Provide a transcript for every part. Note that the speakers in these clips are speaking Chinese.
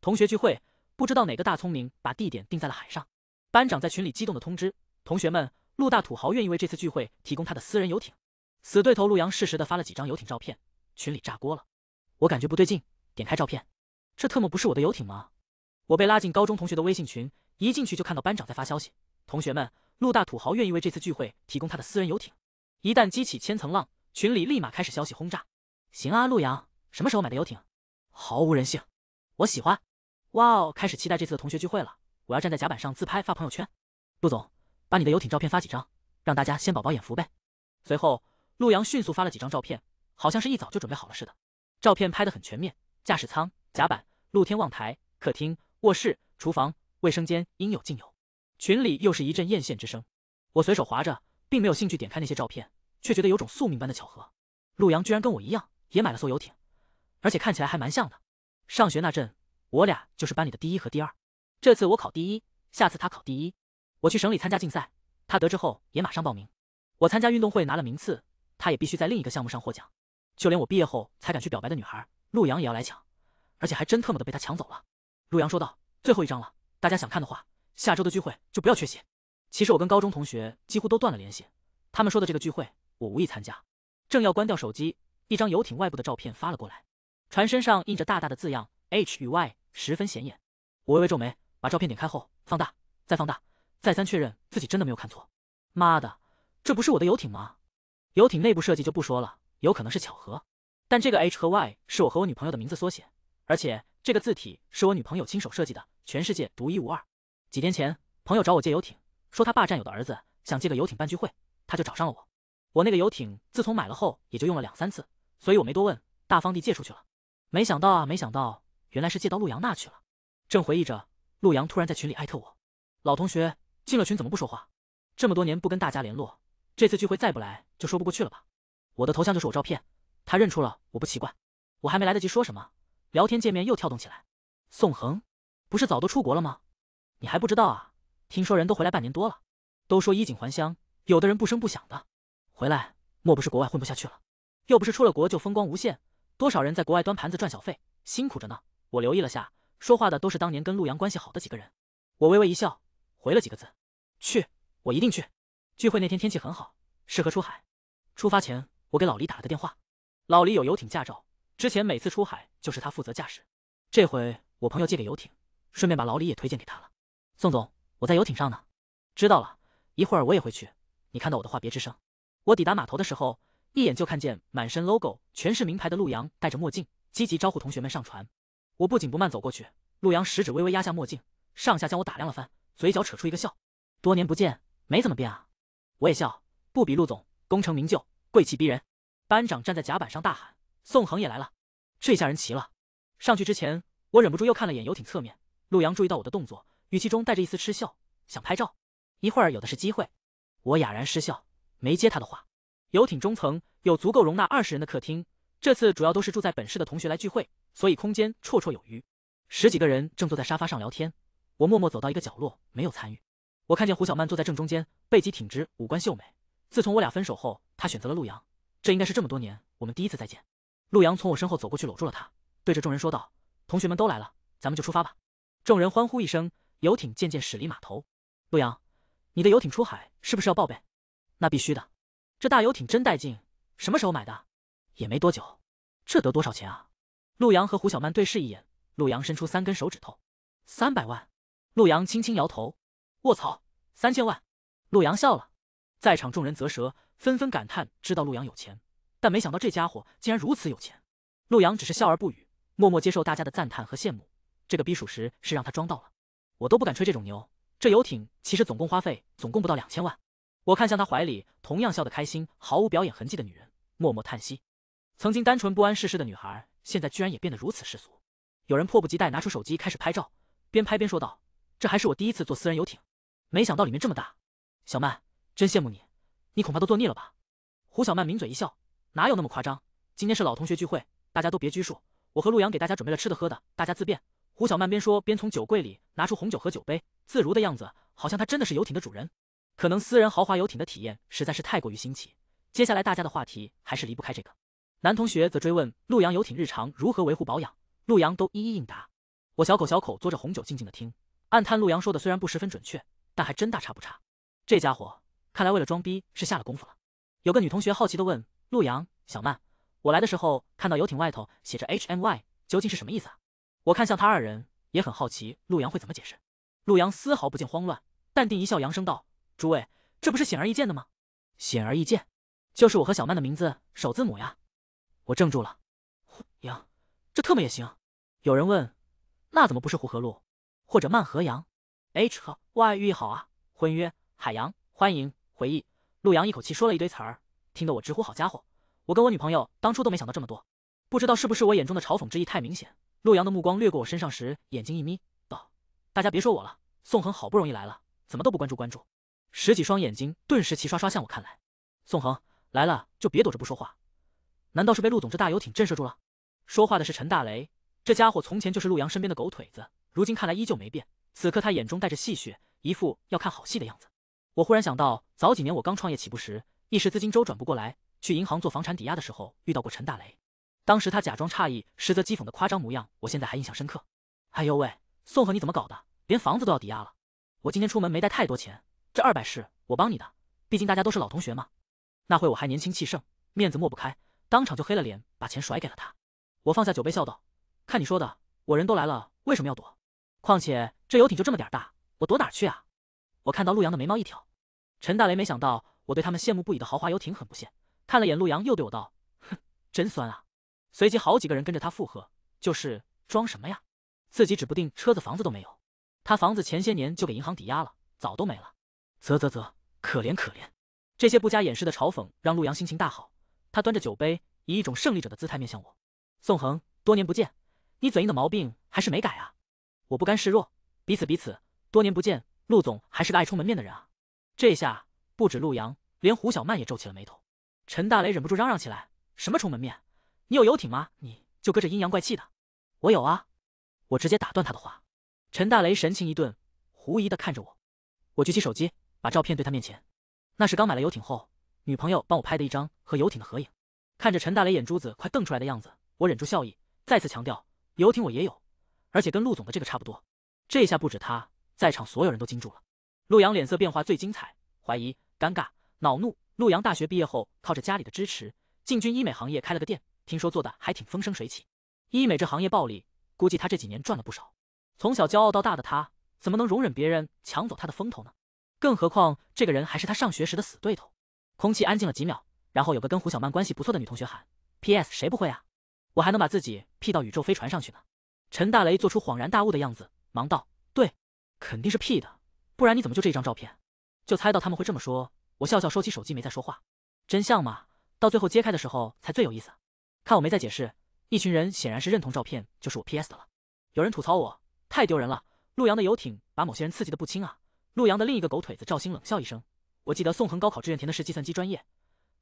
同学聚会，不知道哪个大聪明把地点定在了海上。班长在群里激动的通知同学们：“陆大土豪愿意为这次聚会提供他的私人游艇。”死对头陆阳适时的发了几张游艇照片，群里炸锅了。我感觉不对劲，点开照片，这特么不是我的游艇吗？我被拉进高中同学的微信群，一进去就看到班长在发消息：“同学们，陆大土豪愿意为这次聚会提供他的私人游艇。”一旦激起千层浪，群里立马开始消息轰炸。行啊，陆阳，什么时候买的游艇？毫无人性，我喜欢。哇哦，开始期待这次的同学聚会了。我要站在甲板上自拍发朋友圈。陆总，把你的游艇照片发几张，让大家先饱饱眼福呗。随后，陆阳迅速发了几张照片，好像是一早就准备好了似的。照片拍得很全面，驾驶舱、甲板、露天望台、客厅、卧室、厨房、卫生间，应有尽有。群里又是一阵艳羡之声。我随手划着，并没有兴趣点开那些照片，却觉得有种宿命般的巧合。陆阳居然跟我一样，也买了艘游艇，而且看起来还蛮像的。上学那阵。我俩就是班里的第一和第二，这次我考第一，下次他考第一。我去省里参加竞赛，他得知后也马上报名。我参加运动会拿了名次，他也必须在另一个项目上获奖。就连我毕业后才敢去表白的女孩陆阳也要来抢，而且还真特么的被他抢走了。陆阳说道：“最后一张了，大家想看的话，下周的聚会就不要缺席。”其实我跟高中同学几乎都断了联系，他们说的这个聚会我无意参加。正要关掉手机，一张游艇外部的照片发了过来，船身上印着大大的字样 “H 与 Y”。十分显眼，我微微皱眉，把照片点开后放大，再放大，再三确认自己真的没有看错。妈的，这不是我的游艇吗？游艇内部设计就不说了，有可能是巧合，但这个 H 和 Y 是我和我女朋友的名字缩写，而且这个字体是我女朋友亲手设计的，全世界独一无二。几天前，朋友找我借游艇，说他爸战友的儿子想借个游艇办聚会，他就找上了我。我那个游艇自从买了后也就用了两三次，所以我没多问，大方地借出去了。没想到啊，没想到。原来是借到陆阳那去了。正回忆着，陆阳突然在群里艾特我：“老同学，进了群怎么不说话？这么多年不跟大家联络，这次聚会再不来就说不过去了吧？”我的头像就是我照片，他认出了我不奇怪。我还没来得及说什么，聊天界面又跳动起来。宋恒，不是早都出国了吗？你还不知道啊？听说人都回来半年多了。都说衣锦还乡，有的人不声不响的回来，莫不是国外混不下去了？又不是出了国就风光无限，多少人在国外端盘子赚小费，辛苦着呢。我留意了下，说话的都是当年跟陆阳关系好的几个人。我微微一笑，回了几个字：去，我一定去。聚会那天天气很好，适合出海。出发前，我给老李打了个电话。老李有游艇驾照，之前每次出海就是他负责驾驶。这回我朋友借给游艇，顺便把老李也推荐给他了。宋总，我在游艇上呢。知道了，一会儿我也会去。你看到我的话别吱声。我抵达码头的时候，一眼就看见满身 logo 全是名牌的陆阳，戴着墨镜，积极招呼同学们上船。我不紧不慢走过去，陆阳食指微微压下墨镜，上下将我打量了番，嘴角扯出一个笑。多年不见，没怎么变啊。我也笑，不比陆总功成名就，贵气逼人。班长站在甲板上大喊：“宋恒也来了，这下人齐了。”上去之前，我忍不住又看了眼游艇侧面。陆阳注意到我的动作，语气中带着一丝嗤笑，想拍照，一会儿有的是机会。我哑然失笑，没接他的话。游艇中层有足够容纳二十人的客厅。这次主要都是住在本市的同学来聚会，所以空间绰绰有余。十几个人正坐在沙发上聊天，我默默走到一个角落，没有参与。我看见胡小曼坐在正中间，背脊挺直，五官秀美。自从我俩分手后，她选择了陆阳。这应该是这么多年我们第一次再见。陆阳从我身后走过去，搂住了她，对着众人说道：“同学们都来了，咱们就出发吧。”众人欢呼一声，游艇渐渐驶离码头。陆阳，你的游艇出海是不是要报备？那必须的。这大游艇真带劲，什么时候买的？也没多久，这得多少钱啊？陆阳和胡小曼对视一眼，陆阳伸出三根手指头，三百万。陆阳轻轻摇头，卧槽，三千万！陆阳笑了，在场众人啧舌，纷纷感叹，知道陆阳有钱，但没想到这家伙竟然如此有钱。陆阳只是笑而不语，默默接受大家的赞叹和羡慕。这个逼属实是让他装到了，我都不敢吹这种牛。这游艇其实总共花费总共不到两千万。我看向他怀里同样笑得开心、毫无表演痕迹的女人，默默叹息。曾经单纯不谙世事的女孩，现在居然也变得如此世俗。有人迫不及待拿出手机开始拍照，边拍边说道：“这还是我第一次坐私人游艇，没想到里面这么大。”小曼，真羡慕你，你恐怕都坐腻了吧？胡小曼抿嘴一笑：“哪有那么夸张？今天是老同学聚会，大家都别拘束，我和陆阳给大家准备了吃的喝的，大家自便。”胡小曼边说边从酒柜里拿出红酒和酒杯，自如的样子好像她真的是游艇的主人。可能私人豪华游艇的体验实在是太过于新奇，接下来大家的话题还是离不开这个。男同学则追问陆阳游艇日常如何维护保养，陆阳都一一应答。我小口小口嘬着红酒，静静的听。暗叹陆阳说的虽然不十分准确，但还真大差不差。这家伙看来为了装逼是下了功夫了。有个女同学好奇的问陆阳：“小曼，我来的时候看到游艇外头写着 HMY，究竟是什么意思啊？”我看向他二人，也很好奇陆阳会怎么解释。陆阳丝毫不见慌乱，淡定一笑，扬声道：“诸位，这不是显而易见的吗？显而易见，就是我和小曼的名字首字母呀。”我怔住了，胡杨，这特么也行？有人问，那怎么不是胡和路或者漫河杨？H 和 Y 寓意好啊，婚约、海洋、欢迎、回忆。陆阳一口气说了一堆词儿，听得我直呼好家伙！我跟我女朋友当初都没想到这么多。不知道是不是我眼中的嘲讽之意太明显，陆阳的目光掠过我身上时，眼睛一眯，道：“大家别说我了，宋恒好不容易来了，怎么都不关注关注？”十几双眼睛顿时齐刷刷向我看来。宋恒来了就别躲着不说话。难道是被陆总这大游艇震慑住了？说话的是陈大雷，这家伙从前就是陆阳身边的狗腿子，如今看来依旧没变。此刻他眼中带着戏谑，一副要看好戏的样子。我忽然想到，早几年我刚创业起步时，一时资金周转不过来，去银行做房产抵押的时候遇到过陈大雷。当时他假装诧异，实则讥讽的夸张模样，我现在还印象深刻。哎呦喂，宋和你怎么搞的？连房子都要抵押了？我今天出门没带太多钱，这二百是我帮你的，毕竟大家都是老同学嘛。那会我还年轻气盛，面子抹不开。当场就黑了脸，把钱甩给了他。我放下酒杯，笑道：“看你说的，我人都来了，为什么要躲？况且这游艇就这么点大，我躲哪去啊？”我看到陆阳的眉毛一挑，陈大雷没想到我对他们羡慕不已的豪华游艇很不屑，看了眼陆阳，又对我道：“哼，真酸啊！”随即好几个人跟着他附和：“就是装什么呀？自己指不定车子房子都没有，他房子前些年就给银行抵押了，早都没了。”啧啧啧，可怜可怜。这些不加掩饰的嘲讽让陆阳心情大好。他端着酒杯，以一种胜利者的姿态面向我。宋恒，多年不见，你嘴硬的毛病还是没改啊！我不甘示弱，彼此彼此，多年不见，陆总还是个爱出门面的人啊！这下不止陆阳，连胡小曼也皱起了眉头。陈大雷忍不住嚷嚷起来：“什么冲门面？你有游艇吗？你就搁这阴阳怪气的！”我有啊！我直接打断他的话。陈大雷神情一顿，狐疑的看着我。我举起手机，把照片对他面前。那是刚买了游艇后。女朋友帮我拍的一张和游艇的合影，看着陈大雷眼珠子快瞪出来的样子，我忍住笑意，再次强调，游艇我也有，而且跟陆总的这个差不多。这下不止他，在场所有人都惊住了。陆阳脸色变化最精彩，怀疑、尴尬、恼怒。陆阳大学毕业后，靠着家里的支持，进军医美行业，开了个店，听说做的还挺风生水起。医美这行业暴利，估计他这几年赚了不少。从小骄傲到大的他，怎么能容忍别人抢走他的风头呢？更何况这个人还是他上学时的死对头。空气安静了几秒，然后有个跟胡小曼关系不错的女同学喊：“P.S. 谁不会啊？我还能把自己 P 到宇宙飞船上去呢。”陈大雷做出恍然大悟的样子，忙道：“对，肯定是 P 的，不然你怎么就这一张照片？”就猜到他们会这么说，我笑笑收起手机，没再说话。真相嘛，到最后揭开的时候才最有意思。看我没再解释，一群人显然是认同照片就是我 P.S 的了。有人吐槽我太丢人了，陆阳的游艇把某些人刺激的不轻啊。陆阳的另一个狗腿子赵鑫冷笑一声。我记得宋恒高考志愿填的是计算机专业，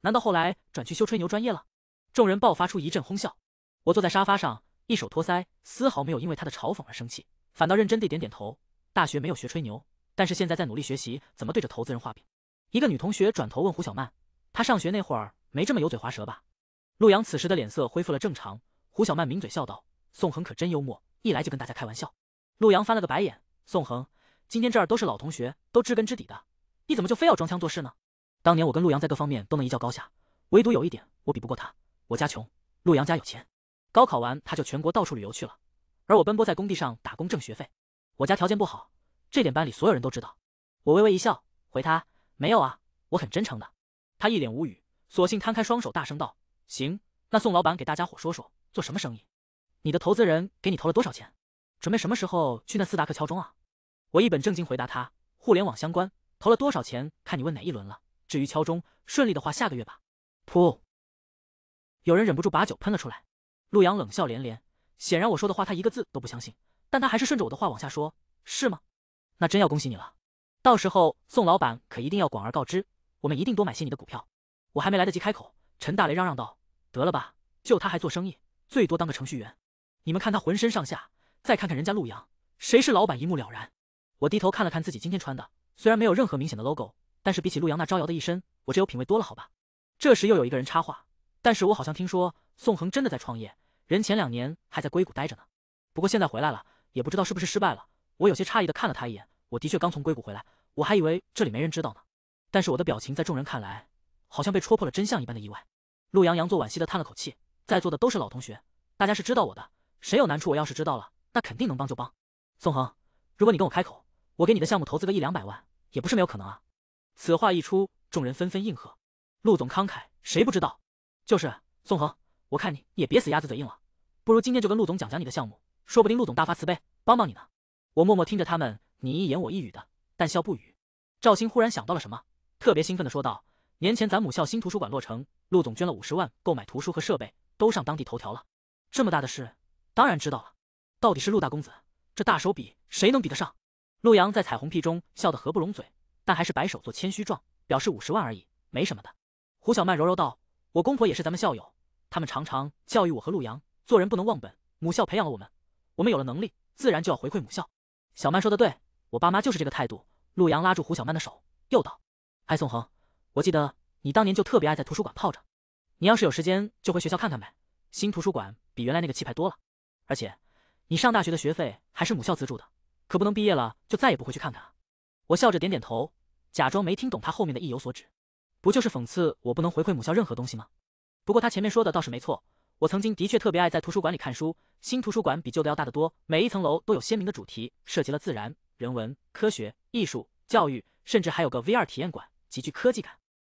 难道后来转去修吹牛专业了？众人爆发出一阵哄笑。我坐在沙发上，一手托腮，丝毫没有因为他的嘲讽而生气，反倒认真地点点头。大学没有学吹牛，但是现在在努力学习怎么对着投资人画饼。一个女同学转头问胡小曼：“她上学那会儿没这么油嘴滑舌吧？”陆阳此时的脸色恢复了正常，胡小曼抿嘴笑道：“宋恒可真幽默，一来就跟大家开玩笑。”陆阳翻了个白眼：“宋恒，今天这儿都是老同学，都知根知底的。”你怎么就非要装腔作势呢？当年我跟陆阳在各方面都能一较高下，唯独有一点我比不过他。我家穷，陆阳家有钱。高考完他就全国到处旅游去了，而我奔波在工地上打工挣学费。我家条件不好，这点班里所有人都知道。我微微一笑，回他没有啊，我很真诚的。他一脸无语，索性摊开双手，大声道：“行，那宋老板给大家伙说说做什么生意？你的投资人给你投了多少钱？准备什么时候去那斯达克敲钟啊？”我一本正经回答他：互联网相关。投了多少钱？看你问哪一轮了。至于敲钟，顺利的话下个月吧。噗！有人忍不住把酒喷了出来。陆阳冷笑连连，显然我说的话他一个字都不相信，但他还是顺着我的话往下说：“是吗？那真要恭喜你了。到时候宋老板可一定要广而告之，我们一定多买些你的股票。”我还没来得及开口，陈大雷嚷嚷道：“得了吧，就他还做生意，最多当个程序员。你们看他浑身上下，再看看人家陆阳，谁是老板一目了然。”我低头看了看自己今天穿的。虽然没有任何明显的 logo，但是比起陆阳那招摇的一身，我这有品味多了，好吧。这时又有一个人插话，但是我好像听说宋恒真的在创业，人前两年还在硅谷待着呢，不过现在回来了，也不知道是不是失败了。我有些诧异的看了他一眼，我的确刚从硅谷回来，我还以为这里没人知道呢。但是我的表情在众人看来，好像被戳破了真相一般的意外。陆阳阳作惋惜的叹了口气，在座的都是老同学，大家是知道我的，谁有难处，我要是知道了，那肯定能帮就帮。宋恒，如果你跟我开口，我给你的项目投资个一两百万。也不是没有可能啊！此话一出，众人纷纷应和。陆总慷慨，谁不知道？就是宋恒，我看你也别死鸭子嘴硬了，不如今天就跟陆总讲讲你的项目，说不定陆总大发慈悲帮帮你呢。我默默听着他们你一言我一语的，但笑不语。赵鑫忽然想到了什么，特别兴奋地说道：“年前咱母校新图书馆落成，陆总捐了五十万购买图书和设备，都上当地头条了。这么大的事，当然知道了。到底是陆大公子，这大手笔，谁能比得上？”陆阳在彩虹屁中笑得合不拢嘴，但还是摆手做谦虚状，表示五十万而已，没什么的。胡小曼柔柔道：“我公婆也是咱们校友，他们常常教育我和陆阳，做人不能忘本，母校培养了我们，我们有了能力，自然就要回馈母校。”小曼说的对，我爸妈就是这个态度。陆阳拉住胡小曼的手，又道：“哎，宋恒，我记得你当年就特别爱在图书馆泡着，你要是有时间就回学校看看呗，新图书馆比原来那个气派多了，而且你上大学的学费还是母校资助的。”可不能毕业了就再也不回去看看啊！我笑着点点头，假装没听懂他后面的意有所指。不就是讽刺我不能回馈母校任何东西吗？不过他前面说的倒是没错，我曾经的确特别爱在图书馆里看书。新图书馆比旧的要大得多，每一层楼都有鲜明的主题，涉及了自然、人文、科学、艺术、教育，甚至还有个 V R 体验馆，极具科技感。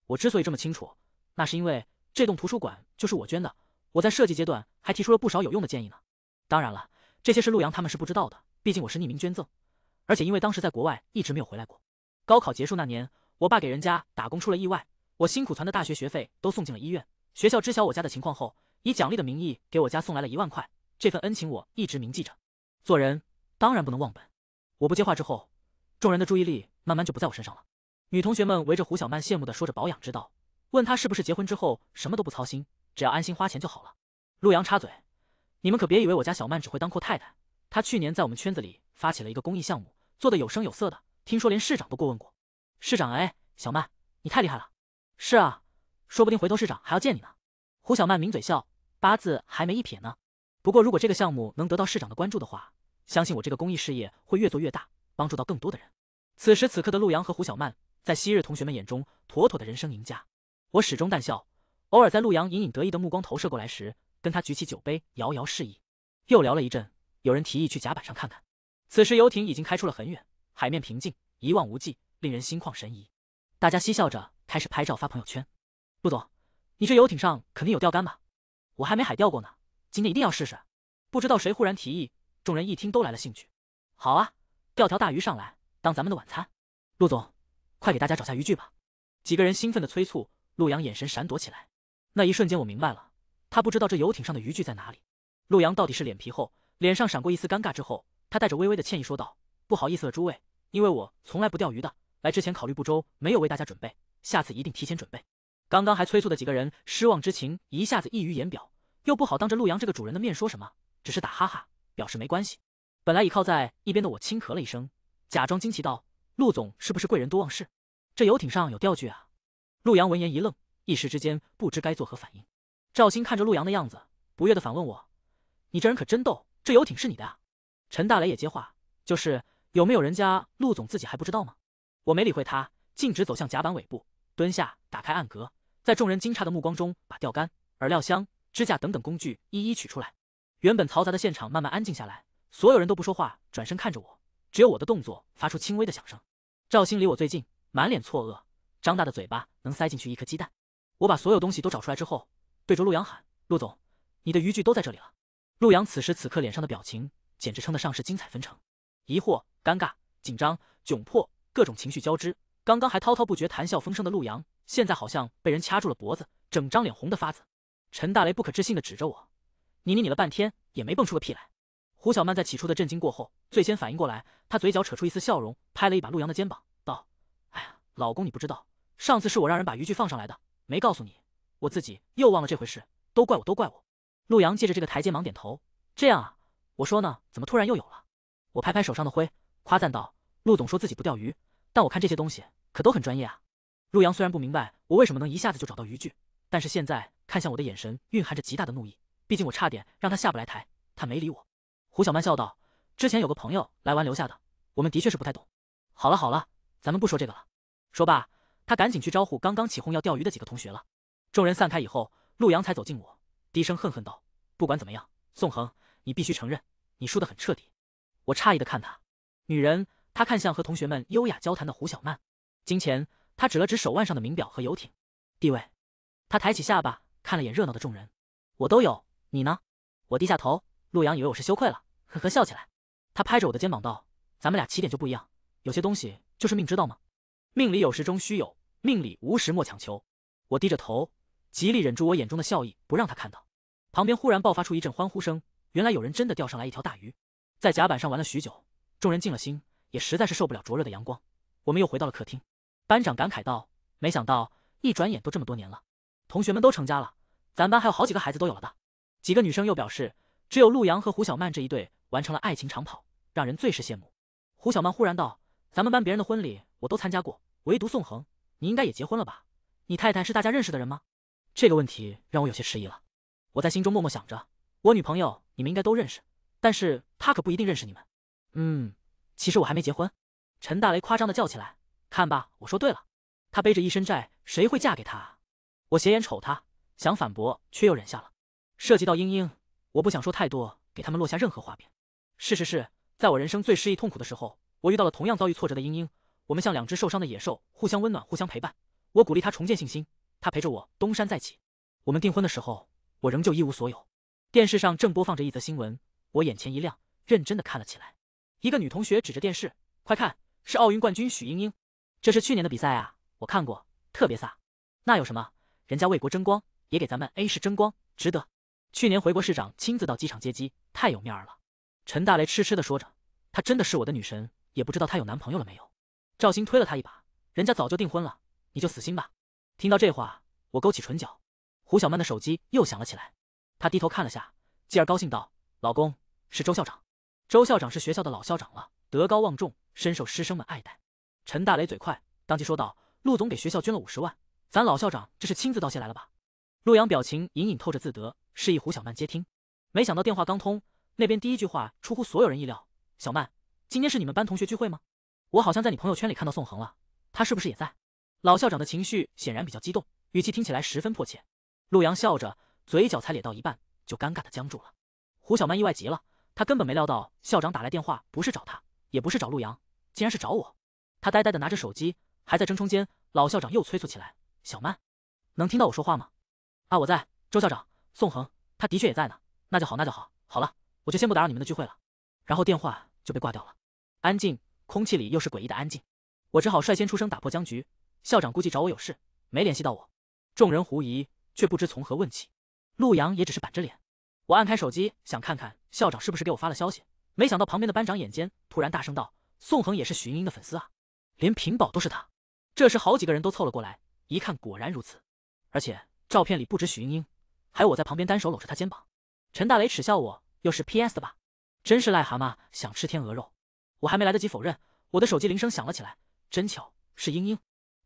我之所以这么清楚，那是因为这栋图书馆就是我捐的，我在设计阶段还提出了不少有用的建议呢。当然了，这些是陆阳他们是不知道的。毕竟我是匿名捐赠，而且因为当时在国外一直没有回来过。高考结束那年，我爸给人家打工出了意外，我辛苦攒的大学学费都送进了医院。学校知晓我家的情况后，以奖励的名义给我家送来了一万块，这份恩情我一直铭记着。做人当然不能忘本。我不接话之后，众人的注意力慢慢就不在我身上了。女同学们围着胡小曼羡慕的说着保养之道，问她是不是结婚之后什么都不操心，只要安心花钱就好了。陆阳插嘴：“你们可别以为我家小曼只会当阔太太。”他去年在我们圈子里发起了一个公益项目，做的有声有色的，听说连市长都过问过。市长哎，小曼，你太厉害了！是啊，说不定回头市长还要见你呢。胡小曼抿嘴笑，八字还没一撇呢。不过如果这个项目能得到市长的关注的话，相信我这个公益事业会越做越大，帮助到更多的人。此时此刻的陆阳和胡小曼，在昔日同学们眼中，妥妥的人生赢家。我始终淡笑，偶尔在陆阳隐隐得意的目光投射过来时，跟他举起酒杯，遥遥示意。又聊了一阵。有人提议去甲板上看看，此时游艇已经开出了很远，海面平静，一望无际，令人心旷神怡。大家嬉笑着开始拍照发朋友圈。陆总，你这游艇上肯定有钓竿吧？我还没海钓过呢，今天一定要试试。不知道谁忽然提议，众人一听都来了兴趣。好啊，钓条大鱼上来当咱们的晚餐。陆总，快给大家找下渔具吧！几个人兴奋的催促。陆阳眼神闪躲起来，那一瞬间我明白了，他不知道这游艇上的渔具在哪里。陆阳到底是脸皮厚？脸上闪过一丝尴尬之后，他带着微微的歉意说道：“不好意思了，诸位，因为我从来不钓鱼的，来之前考虑不周，没有为大家准备，下次一定提前准备。”刚刚还催促的几个人失望之情一下子溢于言表，又不好当着陆阳这个主人的面说什么，只是打哈哈表示没关系。本来倚靠在一边的我轻咳了一声，假装惊奇道：“陆总是不是贵人多忘事？这游艇上有钓具啊？”陆阳闻言一愣，一时之间不知该作何反应。赵鑫看着陆阳的样子，不悦的反问我：“你这人可真逗。”这游艇是你的啊！陈大雷也接话，就是有没有人家陆总自己还不知道吗？我没理会他，径直走向甲板尾部，蹲下打开暗格，在众人惊诧的目光中，把钓竿、饵料箱、支架等等工具一一取出来。原本嘈杂的现场慢慢安静下来，所有人都不说话，转身看着我，只有我的动作发出轻微的响声。赵鑫离我最近，满脸错愕，张大的嘴巴能塞进去一颗鸡蛋。我把所有东西都找出来之后，对着陆阳喊：“陆总，你的渔具都在这里了。”陆阳此时此刻脸上的表情，简直称得上是精彩纷呈，疑惑、尴尬、紧张、窘迫，各种情绪交织。刚刚还滔滔不绝、谈笑风生的陆阳，现在好像被人掐住了脖子，整张脸红的发紫。陈大雷不可置信的指着我：“你你你，了半天也没蹦出个屁来。”胡小曼在起初的震惊过后，最先反应过来，她嘴角扯出一丝笑容，拍了一把陆阳的肩膀，道：“哎呀，老公你不知道，上次是我让人把渔具放上来的，没告诉你，我自己又忘了这回事，都怪我，都怪我。”陆阳借着这个台阶忙点头，这样啊，我说呢，怎么突然又有了？我拍拍手上的灰，夸赞道：“陆总说自己不钓鱼，但我看这些东西可都很专业啊。”陆阳虽然不明白我为什么能一下子就找到渔具，但是现在看向我的眼神蕴含着极大的怒意，毕竟我差点让他下不来台。他没理我。胡小曼笑道：“之前有个朋友来玩留下的，我们的确是不太懂。”好了好了，咱们不说这个了。说罢，他赶紧去招呼刚刚起哄要钓鱼的几个同学了。众人散开以后，陆阳才走近我。低声恨恨道：“不管怎么样，宋恒，你必须承认，你输得很彻底。”我诧异的看他，女人，他看向和同学们优雅交谈的胡小曼；金钱，他指了指手腕上的名表和游艇；地位，他抬起下巴看了眼热闹的众人，“我都有，你呢？”我低下头，陆阳以为我是羞愧了，呵呵笑起来。他拍着我的肩膀道：“咱们俩起点就不一样，有些东西就是命，知道吗？命里有时终须有，命里无时莫强求。”我低着头。极力忍住我眼中的笑意，不让他看到。旁边忽然爆发出一阵欢呼声，原来有人真的钓上来一条大鱼。在甲板上玩了许久，众人静了心，也实在是受不了灼热的阳光。我们又回到了客厅，班长感慨道：“没想到一转眼都这么多年了，同学们都成家了，咱班还有好几个孩子都有了的。”几个女生又表示：“只有陆阳和胡小曼这一对完成了爱情长跑，让人最是羡慕。”胡小曼忽然道：“咱们班别人的婚礼我都参加过，唯独宋恒，你应该也结婚了吧？你太太是大家认识的人吗？”这个问题让我有些迟疑了，我在心中默默想着，我女朋友你们应该都认识，但是她可不一定认识你们。嗯，其实我还没结婚。陈大雷夸张的叫起来，看吧，我说对了。他背着一身债，谁会嫁给他？我斜眼瞅他，想反驳却又忍下了。涉及到英英，我不想说太多，给他们落下任何话柄。事实是，在我人生最失意痛苦的时候，我遇到了同样遭遇挫折的英英，我们像两只受伤的野兽，互相温暖，互相陪伴。我鼓励他重建信心。他陪着我东山再起。我们订婚的时候，我仍旧一无所有。电视上正播放着一则新闻，我眼前一亮，认真的看了起来。一个女同学指着电视：“快看，是奥运冠军许英英，这是去年的比赛啊，我看过，特别飒。那有什么？人家为国争光，也给咱们 A 市争光，值得。去年回国市长亲自到机场接机，太有面儿了。”陈大雷痴痴的说着：“她真的是我的女神，也不知道她有男朋友了没有。”赵鑫推了他一把：“人家早就订婚了，你就死心吧。”听到这话，我勾起唇角。胡小曼的手机又响了起来，她低头看了下，继而高兴道：“老公，是周校长。”周校长是学校的老校长了，德高望重，深受师生们爱戴。陈大雷嘴快，当即说道：“陆总给学校捐了五十万，咱老校长这是亲自道谢来了吧？”陆阳表情隐隐透着自得，示意胡小曼接听。没想到电话刚通，那边第一句话出乎所有人意料：“小曼，今天是你们班同学聚会吗？我好像在你朋友圈里看到宋恒了，他是不是也在？”老校长的情绪显然比较激动，语气听起来十分迫切。陆阳笑着，嘴角才咧到一半，就尴尬的僵住了。胡小曼意外极了，她根本没料到校长打来电话不是找她，也不是找陆阳，竟然是找我。她呆呆的拿着手机，还在争冲间，老校长又催促起来：“小曼，能听到我说话吗？”“啊，我在。”周校长、宋恒，他的确也在呢。那就好，那就好。好了，我就先不打扰你们的聚会了。然后电话就被挂掉了。安静，空气里又是诡异的安静。我只好率先出声打破僵局。校长估计找我有事，没联系到我。众人狐疑，却不知从何问起。陆阳也只是板着脸。我按开手机，想看看校长是不是给我发了消息。没想到旁边的班长眼尖，突然大声道：“宋恒也是许英英的粉丝啊，连屏保都是他。”这时，好几个人都凑了过来，一看果然如此。而且照片里不止许英英，还有我在旁边单手搂着她肩膀。陈大雷耻笑我：“又是 PS 的吧？真是癞蛤蟆想吃天鹅肉。”我还没来得及否认，我的手机铃声响了起来。真巧，是英英。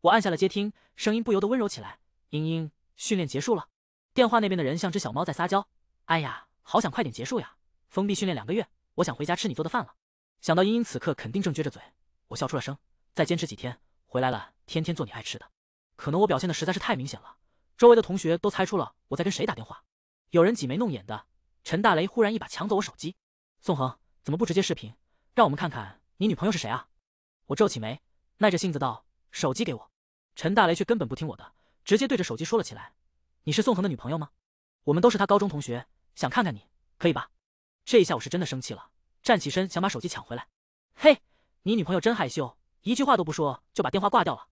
我按下了接听，声音不由得温柔起来。英英，训练结束了。电话那边的人像只小猫在撒娇，哎呀，好想快点结束呀！封闭训练两个月，我想回家吃你做的饭了。想到英英此刻肯定正撅着嘴，我笑出了声。再坚持几天，回来了天天做你爱吃的。可能我表现的实在是太明显了，周围的同学都猜出了我在跟谁打电话。有人挤眉弄眼的，陈大雷忽然一把抢走我手机。宋恒，怎么不直接视频，让我们看看你女朋友是谁啊？我皱起眉，耐着性子道：“手机给我。”陈大雷却根本不听我的，直接对着手机说了起来：“你是宋恒的女朋友吗？我们都是他高中同学，想看看你，可以吧？”这一下我是真的生气了，站起身想把手机抢回来。“嘿，你女朋友真害羞，一句话都不说就把电话挂掉了。”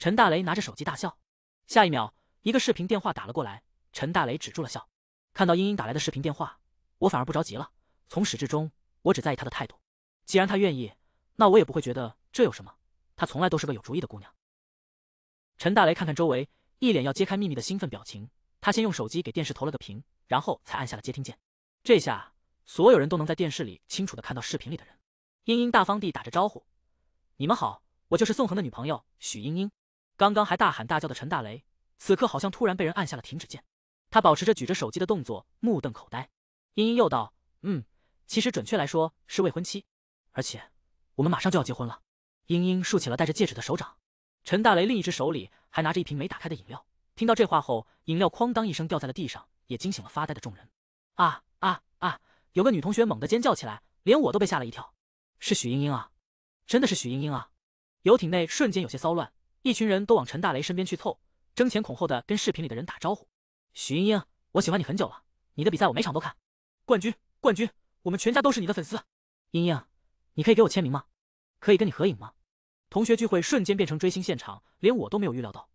陈大雷拿着手机大笑。下一秒，一个视频电话打了过来，陈大雷止住了笑，看到英英打来的视频电话，我反而不着急了。从始至终，我只在意她的态度。既然她愿意，那我也不会觉得这有什么。她从来都是个有主意的姑娘。陈大雷看看周围，一脸要揭开秘密的兴奋表情。他先用手机给电视投了个屏，然后才按下了接听键。这下所有人都能在电视里清楚的看到视频里的人。茵茵大方地打着招呼：“你们好，我就是宋恒的女朋友许茵茵。”刚刚还大喊大叫的陈大雷，此刻好像突然被人按下了停止键。他保持着举着手机的动作，目瞪口呆。茵茵又道：“嗯，其实准确来说是未婚妻，而且我们马上就要结婚了。”茵茵竖起了戴着戒指的手掌。陈大雷另一只手里还拿着一瓶没打开的饮料，听到这话后，饮料哐当一声掉在了地上，也惊醒了发呆的众人。啊啊啊！有个女同学猛地尖叫起来，连我都被吓了一跳。是许英英啊！真的是许英英啊！游艇内瞬间有些骚乱，一群人都往陈大雷身边去凑，争前恐后的跟视频里的人打招呼。许英英，我喜欢你很久了，你的比赛我每场都看，冠军冠军，我们全家都是你的粉丝。英英，你可以给我签名吗？可以跟你合影吗？同学聚会瞬间变成追星现场，连我都没有预料到，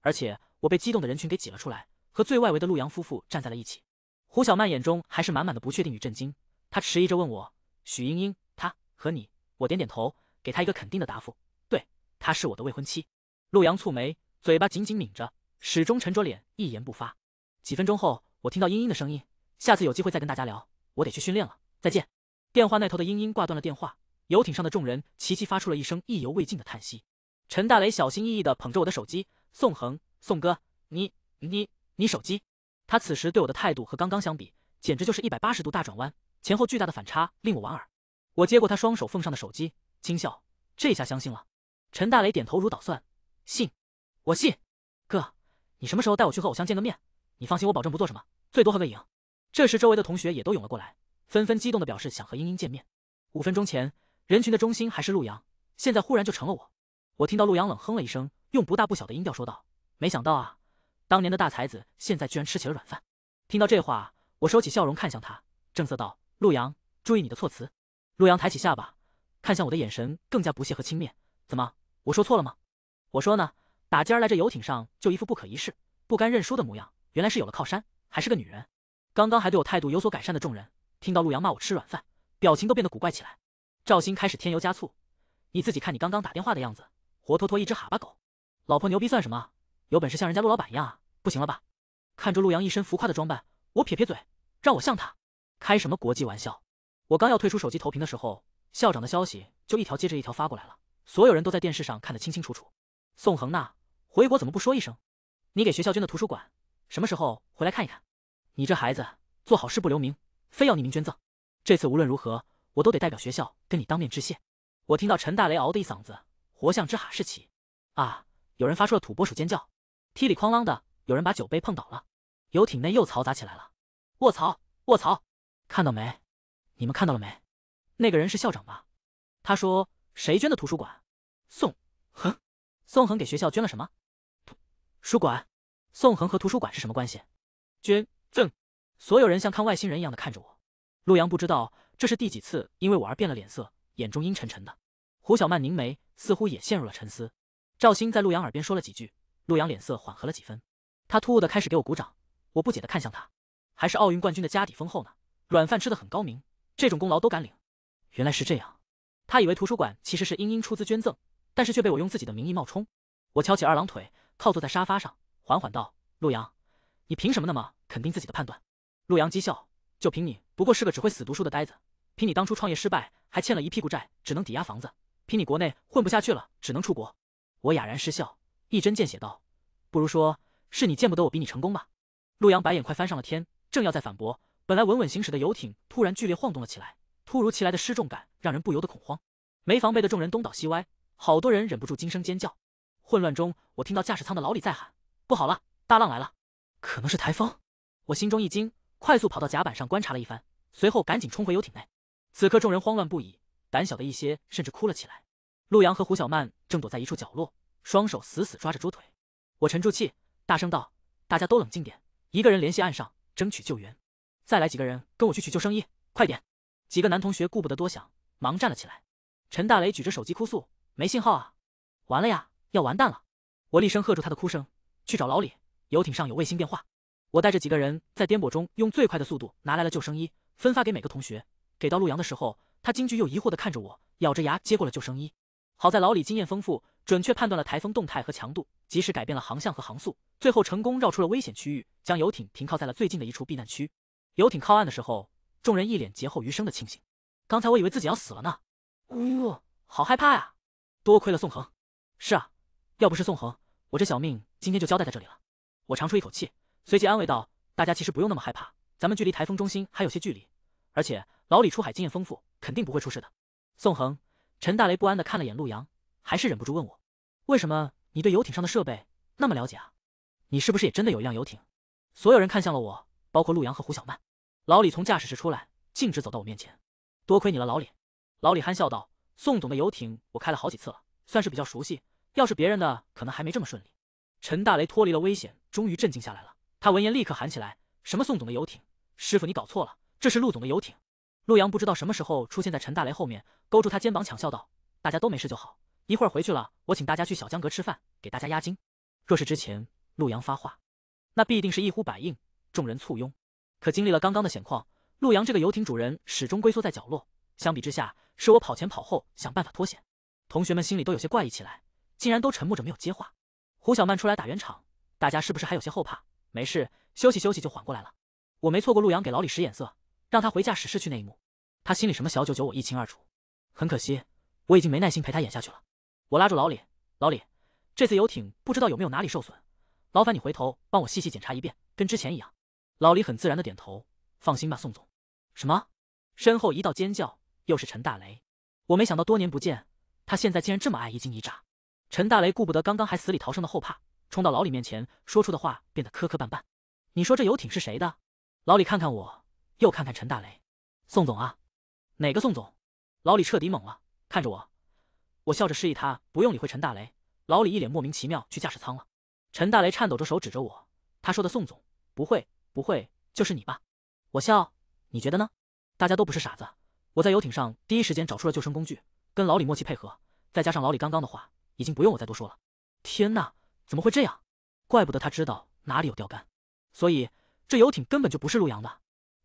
而且我被激动的人群给挤了出来，和最外围的陆阳夫妇站在了一起。胡小曼眼中还是满满的不确定与震惊，她迟疑着问我：“许英英，她和你？”我点点头，给她一个肯定的答复：“对，她是我的未婚妻。”陆阳蹙眉，嘴巴紧紧抿着，始终沉着脸，一言不发。几分钟后，我听到英英的声音：“下次有机会再跟大家聊，我得去训练了，再见。”电话那头的英英挂断了电话。游艇上的众人齐齐发出了一声意犹未尽的叹息。陈大雷小心翼翼地捧着我的手机，宋恒，宋哥，你、你、你手机。他此时对我的态度和刚刚相比，简直就是一百八十度大转弯，前后巨大的反差令我莞尔。我接过他双手奉上的手机，轻笑，这下相信了。陈大雷点头如捣蒜，信，我信。哥，你什么时候带我去和偶像见个面？你放心，我保证不做什么，最多合个影。这时，周围的同学也都涌了过来，纷纷激动地表示想和英英见面。五分钟前。人群的中心还是陆阳，现在忽然就成了我。我听到陆阳冷哼了一声，用不大不小的音调说道：“没想到啊，当年的大才子，现在居然吃起了软饭。”听到这话，我收起笑容，看向他，正色道：“陆阳，注意你的措辞。”陆阳抬起下巴，看向我的眼神更加不屑和轻蔑：“怎么，我说错了吗？”我说呢，打今儿来这游艇上就一副不可一世、不甘认输的模样，原来是有了靠山，还是个女人。刚刚还对我态度有所改善的众人，听到陆阳骂我吃软饭，表情都变得古怪起来。赵鑫开始添油加醋，你自己看你刚刚打电话的样子，活脱脱一只哈巴狗。老婆牛逼算什么？有本事像人家陆老板一样啊！不行了吧？看着陆阳一身浮夸的装扮，我撇撇嘴，让我像他？开什么国际玩笑？我刚要退出手机投屏的时候，校长的消息就一条接着一条发过来了，所有人都在电视上看得清清楚楚。宋恒呐，回国怎么不说一声？你给学校捐的图书馆，什么时候回来看一看？你这孩子，做好事不留名，非要匿名捐赠。这次无论如何。我都得代表学校跟你当面致谢。我听到陈大雷嗷的一嗓子，活像只哈士奇。啊！有人发出了土拨鼠尖叫，踢里哐啷的，有人把酒杯碰倒了。游艇内又嘈杂起来了。卧槽！卧槽！看到没？你们看到了没？那个人是校长吧？他说谁捐的图书馆？宋恒。宋恒给学校捐了什么？图书馆？宋恒和图书馆是什么关系？捐赠。所有人像看外星人一样的看着我。陆阳不知道。这是第几次因为我而变了脸色，眼中阴沉沉的。胡小曼凝眉，似乎也陷入了沉思。赵鑫在陆阳耳边说了几句，陆阳脸色缓和了几分。他突兀的开始给我鼓掌，我不解的看向他，还是奥运冠军的家底丰厚呢，软饭吃的很高明，这种功劳都敢领。原来是这样，他以为图书馆其实是英英出资捐赠，但是却被我用自己的名义冒充。我翘起二郎腿，靠坐在沙发上，缓缓道：“陆阳，你凭什么那么肯定自己的判断？”陆阳讥笑：“就凭你不过是个只会死读书的呆子。”凭你当初创业失败，还欠了一屁股债，只能抵押房子；凭你国内混不下去了，只能出国。我哑然失笑，一针见血道：“不如说是你见不得我比你成功吧。”陆阳白眼快翻上了天，正要再反驳，本来稳稳行驶的游艇突然剧烈晃动了起来，突如其来的失重感让人不由得恐慌，没防备的众人东倒西歪，好多人忍不住惊声尖叫。混乱中，我听到驾驶舱的老李在喊：“不好了，大浪来了，可能是台风。”我心中一惊，快速跑到甲板上观察了一番，随后赶紧冲回游艇内。此刻，众人慌乱不已，胆小的一些甚至哭了起来。陆阳和胡小曼正躲在一处角落，双手死死抓着桌腿。我沉住气，大声道：“大家都冷静点，一个人联系岸上，争取救援。再来几个人，跟我去取救生衣，快点！”几个男同学顾不得多想，忙站了起来。陈大雷举着手机哭诉：“没信号啊，完了呀，要完蛋了！”我厉声喝住他的哭声：“去找老李，游艇上有卫星电话。”我带着几个人在颠簸中，用最快的速度拿来了救生衣，分发给每个同学。给到陆阳的时候，他惊惧又疑惑的看着我，咬着牙接过了救生衣。好在老李经验丰富，准确判断了台风动态和强度，及时改变了航向和航速，最后成功绕出了危险区域，将游艇停靠在了最近的一处避难区。游艇靠岸的时候，众人一脸劫后余生的庆幸。刚才我以为自己要死了呢，呜，好害怕啊！多亏了宋恒。是啊，要不是宋恒，我这小命今天就交代在这里了。我长出一口气，随即安慰道：“大家其实不用那么害怕，咱们距离台风中心还有些距离，而且……”老李出海经验丰富，肯定不会出事的。宋恒、陈大雷不安的看了眼陆阳，还是忍不住问我：“为什么你对游艇上的设备那么了解啊？你是不是也真的有一辆游艇？”所有人看向了我，包括陆阳和胡小曼。老李从驾驶室出来，径直走到我面前：“多亏你了，老李。”老李憨笑道：“宋总的游艇我开了好几次了，算是比较熟悉。要是别人的，可能还没这么顺利。”陈大雷脱离了危险，终于镇静下来了。他闻言立刻喊起来：“什么宋总的游艇？师傅你搞错了，这是陆总的游艇。”陆阳不知道什么时候出现在陈大雷后面，勾住他肩膀，强笑道：“大家都没事就好，一会儿回去了，我请大家去小江阁吃饭，给大家压惊。”若是之前陆阳发话，那必定是一呼百应，众人簇拥。可经历了刚刚的险况，陆阳这个游艇主人始终龟缩在角落。相比之下，是我跑前跑后想办法脱险。同学们心里都有些怪异起来，竟然都沉默着没有接话。胡小曼出来打圆场：“大家是不是还有些后怕？没事，休息休息就缓过来了。”我没错过陆阳给老李使眼色。让他回驾驶室去那一幕，他心里什么小九九我一清二楚。很可惜，我已经没耐心陪他演下去了。我拉住老李，老李，这次游艇不知道有没有哪里受损，劳烦你回头帮我细细检查一遍，跟之前一样。老李很自然的点头。放心吧，宋总。什么？身后一道尖叫，又是陈大雷。我没想到多年不见，他现在竟然这么爱一惊一乍。陈大雷顾不得刚刚还死里逃生的后怕，冲到老李面前，说出的话变得磕磕绊绊。你说这游艇是谁的？老李看看我。又看看陈大雷，宋总啊？哪个宋总？老李彻底懵了，看着我。我笑着示意他不用理会陈大雷。老李一脸莫名其妙去驾驶舱了。陈大雷颤抖着手指着我，他说的宋总不会不会就是你吧？我笑，你觉得呢？大家都不是傻子。我在游艇上第一时间找出了救生工具，跟老李默契配合，再加上老李刚刚的话，已经不用我再多说了。天哪，怎么会这样？怪不得他知道哪里有钓竿，所以这游艇根本就不是陆阳的。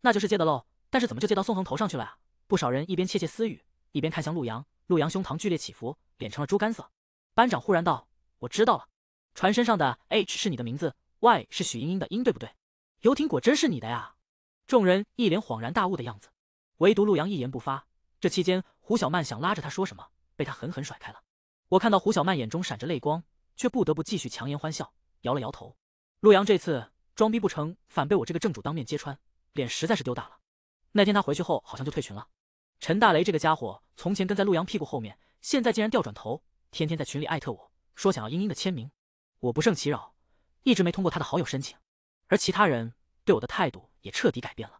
那就是借的喽，但是怎么就借到宋恒头上去了啊？不少人一边窃窃私语，一边看向陆阳。陆阳胸膛剧烈起伏，脸成了猪肝色。班长忽然道：“我知道了，船身上的 H 是你的名字，Y 是许英英的英，对不对？游艇果真是你的呀！”众人一脸恍然大悟的样子，唯独陆阳一言不发。这期间，胡小曼想拉着他说什么，被他狠狠甩开了。我看到胡小曼眼中闪着泪光，却不得不继续强颜欢笑，摇了摇头。陆阳这次装逼不成，反被我这个正主当面揭穿。脸实在是丢大了。那天他回去后，好像就退群了。陈大雷这个家伙，从前跟在陆阳屁股后面，现在竟然调转头，天天在群里艾特我，说想要英英的签名。我不胜其扰，一直没通过他的好友申请。而其他人对我的态度也彻底改变了，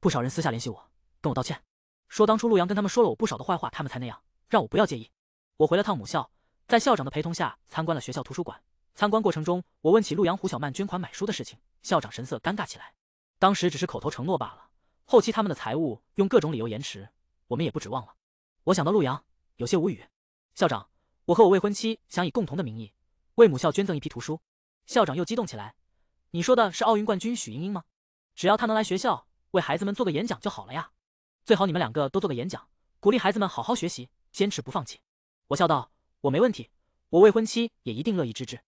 不少人私下联系我，跟我道歉，说当初陆阳跟他们说了我不少的坏话，他们才那样，让我不要介意。我回了趟母校，在校长的陪同下参观了学校图书馆。参观过程中，我问起陆阳、胡小曼捐款买书的事情，校长神色尴尬起来。当时只是口头承诺罢了，后期他们的财务用各种理由延迟，我们也不指望了。我想到陆阳，有些无语。校长，我和我未婚妻想以共同的名义，为母校捐赠一批图书。校长又激动起来：“你说的是奥运冠军许莹莹吗？只要她能来学校为孩子们做个演讲就好了呀！最好你们两个都做个演讲，鼓励孩子们好好学习，坚持不放弃。”我笑道：“我没问题，我未婚妻也一定乐意之至。”